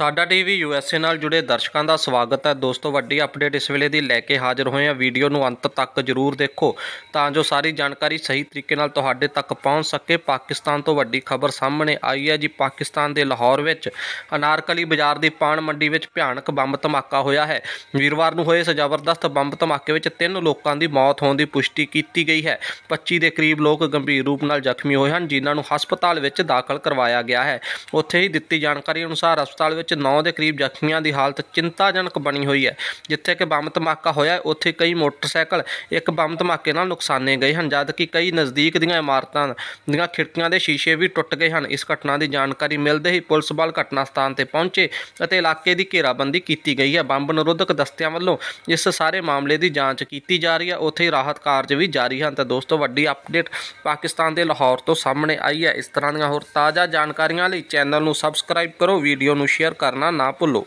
ਸਾਡਾ TV USA ਨਾਲ ਜੁੜੇ ਦਰਸ਼ਕਾਂ ਦਾ ਸਵਾਗਤ ਹੈ ਦੋਸਤੋ ਵੱਡੀ ਅਪਡੇਟ ਇਸ ਵੇਲੇ ਦੀ ਲੈ ਕੇ ਹਾਜ਼ਰ ਹੋਏ ਹਾਂ ਵੀਡੀਓ ਨੂੰ ਅੰਤ ਤੱਕ ਜ਼ਰੂਰ ਦੇਖੋ ਤਾਂ ਜੋ ਸਾਰੀ ਜਾਣਕਾਰੀ ਸਹੀ ਤਰੀਕੇ ਨਾਲ ਤੁਹਾਡੇ ਤੱਕ ਪਹੁੰਚ ਸਕੇ ਪਾਕਿਸਤਾਨ ਤੋਂ ਵੱਡੀ ਖਬਰ ਸਾਹਮਣੇ ਆਈ ਹੈ ਜੀ ਪਾਕਿਸਤਾਨ ਦੇ ਲਾਹੌਰ ਵਿੱਚ ਅਨਾਰਕਲੀ ਬਾਜ਼ਾਰ ਦੀ ਪਾਣ ਮੰਡੀ ਵਿੱਚ ਭਿਆਨਕ ਬੰਬ ਧਮਾਕਾ ਹੋਇਆ ਹੈ ਵੀਰਵਾਰ ਨੂੰ ਹੋਏ ਇਸ ਜ਼ਬਰਦਸਤ ਬੰਬ ਧਮਾਕੇ ਵਿੱਚ ਤਿੰਨ ਲੋਕਾਂ ਦੀ ਮੌਤ ਹੋਣ ਦੀ ਪੁਸ਼ਟੀ ਕੀਤੀ ਗਈ ਹੈ 25 ਦੇ ਕਰੀਬ ਲੋਕ ਗੰਭੀਰ ਰੂਪ ਨਾਲ ਜ਼ਖਮੀ ਹੋਏ ਹਨ ਜਿਨ੍ਹਾਂ ਨੂੰ ਹਸਪਤਾਲ ਵਿੱਚ ਦਾਖਲ ਕਰਵਾਇਆ ਗਿਆ ਹੈ ਉੱਥੇ ਹੀ ਦਿੱਤੀ ਜਾਣਕਾਰੀ ਅਨੁਸਾਰ ਹਸਪਤਾਲ ਵਿੱਚ ਵਿੱਚ 9 ਦੇ ਕਰੀਬ ਜ਼ਖਮੀਆਂ ਦੀ ਹਾਲਤ ਚਿੰਤਾਜਨਕ ਬਣੀ ਹੋਈ ਹੈ ਜਿੱਥੇ ਕਿ ਬੰਬ ਧਮਾਕਾ ਹੋਇਆ ਉੱਥੇ ਕਈ ਮੋਟਰਸਾਈਕਲ ਇੱਕ ਬੰਬ ਧਮਾਕੇ ਨਾਲ ਨੁਕਸਾਨੇ ਗਏ ਹਨ ਜਦ ਕਿ ਕਈ ਨਜ਼ਦੀਕ ਦੀਆਂ ਇਮਾਰਤਾਂ ਦੀਆਂ ਖਿੜਕੀਆਂ ਦੇ ਸ਼ੀਸ਼ੇ ਵੀ ਟੁੱਟ ਗਏ ਹਨ ਇਸ ਘਟਨਾ ਦੀ ਜਾਣਕਾਰੀ ਮਿਲਦੇ ਹੀ ਪੁਲਿਸ ਬਲ ਘਟਨਾ ਸਥਾਨ ਤੇ ਪਹੁੰਚੇ ਅਤੇ ਇਲਾਕੇ ਦੀ ਘੇਰਾਬੰਦੀ ਕੀਤੀ ਗਈ ਹੈ ਬੰਬ ਨਿਰੋਧਕ ਦਸਤਿਆਂ ਵੱਲੋਂ ਇਸ ਸਾਰੇ ਮਾਮਲੇ ਦੀ ਜਾਂਚ ਕੀਤੀ ਜਾ ਰਹੀ ਹੈ ਉੱਥੇ ਹੀ ਰਾਹਤ ਕਾਰਜ ਵੀ ਜਾਰੀ ਹਨ ਤਾਂ ਦੋਸਤੋ ਵੱਡੀ ਅਪਡੇਟ ਪਾਕਿਸਤਾਨ ਦੇ ਲਾਹੌਰ ਤੋਂ ਸਾਹਮਣੇ ਆਈ ਹੈ ਇਸ ਤਰ੍ਹਾਂ ਦੀਆਂ ਹੋਰ ਤਾਜ਼ਾ ਜਾਣਕਾਰੀਆਂ ਲਈ ਚੈਨਲ ਨੂੰ ਸਬਸਕ੍ਰਾਈਬ ਕਰੋ ਵੀਡੀਓ ਨੂੰ ਸ਼ੇਅਰ ਕਰਨਾ ਨਾ ਭੁੱਲੋ